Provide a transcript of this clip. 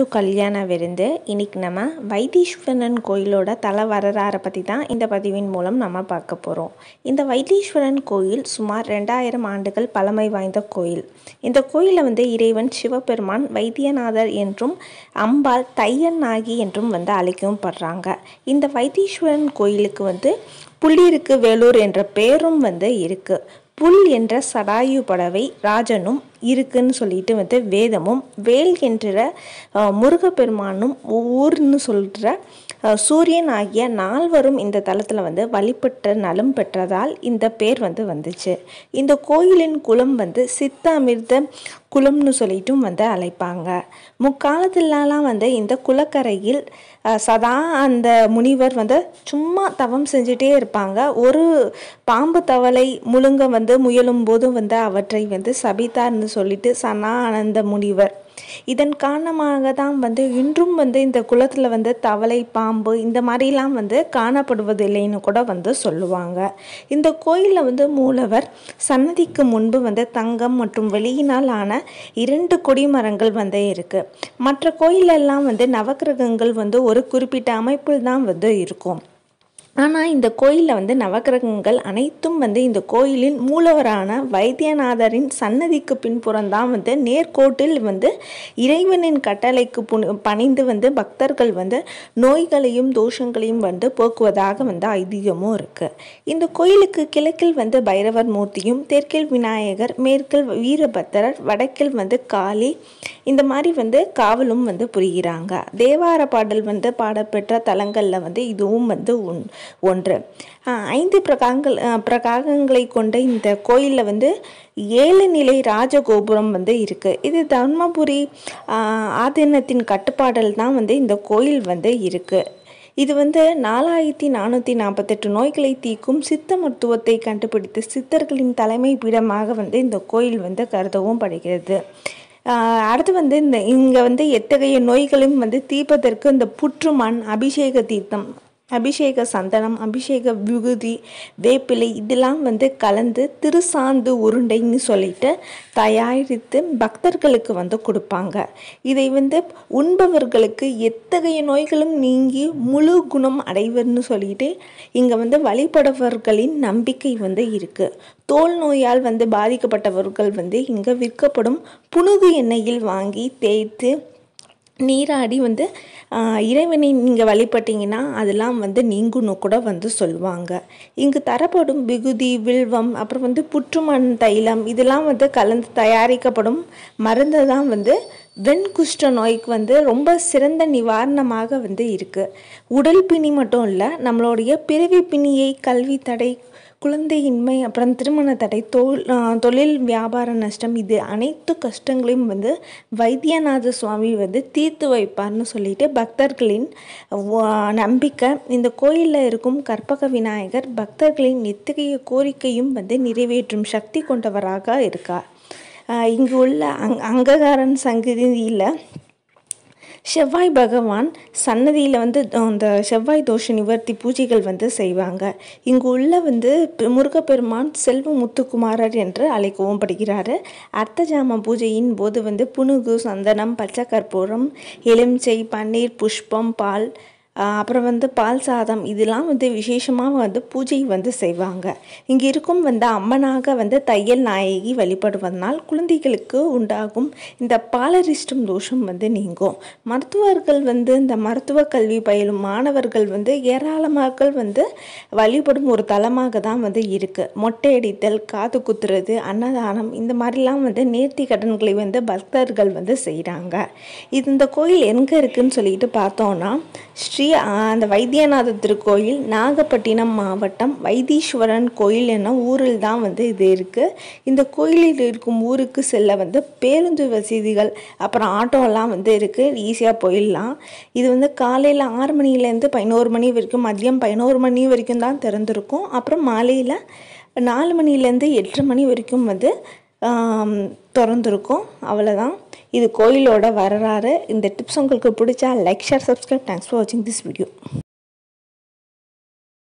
to கல்யாண விருந்து இன்னைக்கு நம்ம வைத்தீஸ்வரன் கோயிலோட தல வரலாறை பற்றி தான் இந்த பதிவின் மூலம் நம்ம பார்க்க போகிறோம் இந்த வைத்தீஸ்வரன் கோயில் சுமார் ரெண்டாயிரம் ஆண்டுகள் பழமை வாய்ந்த கோயில் இந்த கோயிலில் வந்து இறைவன் சிவபெருமான் வைத்தியநாதர் என்றும் அம்பாள் தையன் நாகி என்றும் வந்து அழைக்கவும் படுறாங்க இந்த வைத்தீஸ்வரன் கோயிலுக்கு வந்து புள்ளியிருக்கு வேலூர் என்ற பேரும் வந்து இருக்குது புல் என்ற சடாயு படவை ராஜனும் இருக்குன்னு சொல்லிட்டு வந்து வேதமும் வேல் என்ற முருகப்பெருமானும் ஊர்னு சொல்கிற சூரியன் ஆகிய நால்வரும் இந்த தலத்தில் வந்து வழிபட்ட நலம் பெற்றதால் இந்த பேர் வந்து வந்துச்சு இந்த கோயிலின் குளம் வந்து சித்த அமிர்த குளம்னு சொல்லிட்டும் வந்து அழைப்பாங்க முக்காலத்திலலாம் வந்து இந்த குளக்கரையில் சதா அந்த முனிவர் வந்து சும்மா தவம் செஞ்சிட்டே இருப்பாங்க ஒரு பாம்பு தவளை முழுங்க வந்து முயலும் போதும் வந்து அவற்றை வந்து சபிதார்னு சொல்லிட்டு சனா ஆனந்த முனிவர் இதன் காரணமாக தான் வந்து இன்றும் வந்து இந்த குளத்தில் வந்து தவளை பாம்பு இந்த மாதிரிலாம் வந்து காணப்படுவது இல்லைன்னு கூட வந்து சொல்லுவாங்க இந்த கோயிலில் வந்து மூலவர் சன்னதிக்கு முன்பு வந்து தங்கம் மற்றும் வெளியினால் ஆன இரண்டு கொடிமரங்கள் வந்து இருக்குது மற்ற கோயிலெல்லாம் வந்து நவக்கிரகங்கள் வந்து ஒரு குறிப்பிட்ட அமைப்பில் தான் வந்து இருக்கும் ஆனால் இந்த கோயிலில் வந்து நவக்கிரகங்கள் அனைத்தும் வந்து இந்த கோயிலின் மூலவரான வைத்தியநாதரின் சன்னதிக்கு பின்புறம்தான் வந்து நேர்கோட்டில் வந்து இறைவனின் கட்டளைக்கு பணிந்து வந்து பக்தர்கள் வந்து நோய்களையும் தோஷங்களையும் வந்து போக்குவதாக வந்து ஐதீகமும் இருக்குது இந்த கோயிலுக்கு கிழக்கில் வந்து பைரவர் மூர்த்தியும் தெற்கில் விநாயகர் மேற்கில் வீரபத்திரர் வடக்கில் வந்து காளி இந்த மாதிரி வந்து காவலும் வந்து புரிகிறாங்க தேவார பாடல் வந்து பாடப்பெற்ற தலங்களில் வந்து இதுவும் வந்து உண்டு ஒன்று ஐந்து பிரகாங்கள் பிரகாகங்களை கொண்ட இந்த கோயிலில் வந்து ஏழு நிலை ராஜகோபுரம் வந்து இருக்குது இது தர்மபுரி ஆதீனத்தின் கட்டுப்பாடல் தான் வந்து இந்த கோயில் வந்து இருக்குது இது வந்து நாலாயிரத்தி நானூற்றி நாற்பத்தெட்டு நோய்களை தீக்கும் சித்த மருத்துவத்தை கண்டுபிடித்து சித்தர்களின் தலைமை பீடமாக வந்து இந்த கோயில் வந்து கருதவும் படுகிறது அடுத்து வந்து இந்த இங்கே வந்து எத்தகைய நோய்களையும் வந்து தீர்ப்பதற்கு இந்த புற்றுமண் அபிஷேக தீர்த்தம் அபிஷேக சந்தனம் அபிஷேக விகுதி வேப்பிலை இதெல்லாம் வந்து கலந்து திருசாந்து உருண்டைன்னு சொல்லிட்டு தயாரித்து பக்தர்களுக்கு வந்து கொடுப்பாங்க இதை வந்து உண்பவர்களுக்கு எத்தகைய நோய்களும் நீங்கி முழு குணம் அடைவர்னு சொல்லிட்டு இங்கே வந்து வழிபடுபவர்களின் நம்பிக்கை வந்து இருக்குது தோல் நோயால் வந்து பாதிக்கப்பட்டவர்கள் வந்து இங்கே விற்கப்படும் புனுகு எண்ணெயில் வாங்கி தேய்த்து நீராடி வந்து இறைவனை நீங்கள் வழிபட்டிங்கன்னா அதெல்லாம் வந்து நீங்குன்னு கூட வந்து சொல்லுவாங்க இங்கு தரப்படும் விகுதி வில்வம் அப்புறம் வந்து புற்றுமண் தைலம் இதெல்லாம் வந்து கலந்து தயாரிக்கப்படும் மருந்து தான் வந்து வெண் நோய்க்கு வந்து ரொம்ப சிறந்த நிவாரணமாக வந்து இருக்குது உடல் பிணி மட்டும் இல்லை நம்மளுடைய பிறவி பிணியை கல்வி தடை குழந்தையின்மை அப்புறம் திருமண தடை தொல் தொழில் வியாபார நஷ்டம் இது அனைத்து கஷ்டங்களையும் வந்து வைத்தியநாத சுவாமி வந்து தீர்த்து வைப்பார்னு சொல்லிட்டு பக்தர்களின் நம்பிக்கை இந்த கோயிலில் இருக்கும் கற்பக விநாயகர் பக்தர்களின் எத்தகைய கோரிக்கையும் வந்து நிறைவேற்றும் சக்தி கொண்டவராக இருக்கார் இங்கு உள்ள அங் அங்ககாரன் சங்கதியில் செவ்வாய் பகவான் சன்னதியில் வந்து அந்த செவ்வாய் தோஷ நிவர்த்தி பூஜைகள் வந்து செய்வாங்க இங்கு உள்ள வந்து முருகப்பெருமான் செல்வ முத்துக்குமாரர் என்று அழைக்கவும் படுகிறாரு அர்த்த ஜாம பூஜையின் போது வந்து புனுகு சந்தனம் பச்சை கற்பூரம் எலுமிச்சை பன்னீர் புஷ்பம் பால் அப்புறம் வந்து பால் சாதம் இதெல்லாம் வந்து விசேஷமாக வந்து பூஜை வந்து செய்வாங்க இங்கே இருக்கும் வந்து அம்மனாக வந்து தையல் நாயகி வழிபடுவதனால் குழந்தைகளுக்கு உண்டாகும் இந்த பாலரிஷ்டம் தோஷம் வந்து நீங்கும் மருத்துவர்கள் வந்து இந்த மருத்துவ கல்வி பயிலும் மாணவர்கள் வந்து ஏராளமாக வந்து வழிபடும் ஒரு தலமாக தான் வந்து இருக்குது மொட்டையடித்தல் காது குத்துறது அன்னதானம் இந்த மாதிரிலாம் வந்து நேர்த்தி கடன்களை வந்து பக்தர்கள் வந்து செய்கிறாங்க இது இந்த கோயில் எங்கே இருக்குதுன்னு சொல்லிட்டு பார்த்தோன்னா ஸ்ரீ ஸ்ரீ அந்த வைத்தியநாத திருக்கோயில் நாகப்பட்டினம் மாவட்டம் வைத்தீஸ்வரன் கோயில் என்ன ஊரில் தான் வந்து இது இருக்குது இந்த கோயிலில் இருக்கும் ஊருக்கு செல்ல வந்து பேருந்து வசதிகள் அப்புறம் ஆட்டோலாம் வந்து இருக்குது ஈஸியாக போயிடலாம் இது வந்து காலையில் ஆறு மணிலேருந்து பதினோரு மணி வரைக்கும் மதியம் பதினோரு மணி வரைக்கும் தான் திறந்துருக்கும் அப்புறம் மாலையில் நாலு மணிலேருந்து எட்டு மணி வரைக்கும் வந்து திறந்துருக்கும் அவ்வளோதான் இது கோயிலோட வரலாறு இந்த டிப்ஸ் உங்களுக்கு பிடிச்சா like share subscribe thanks for வாட்சிங் திஸ் வீடியோ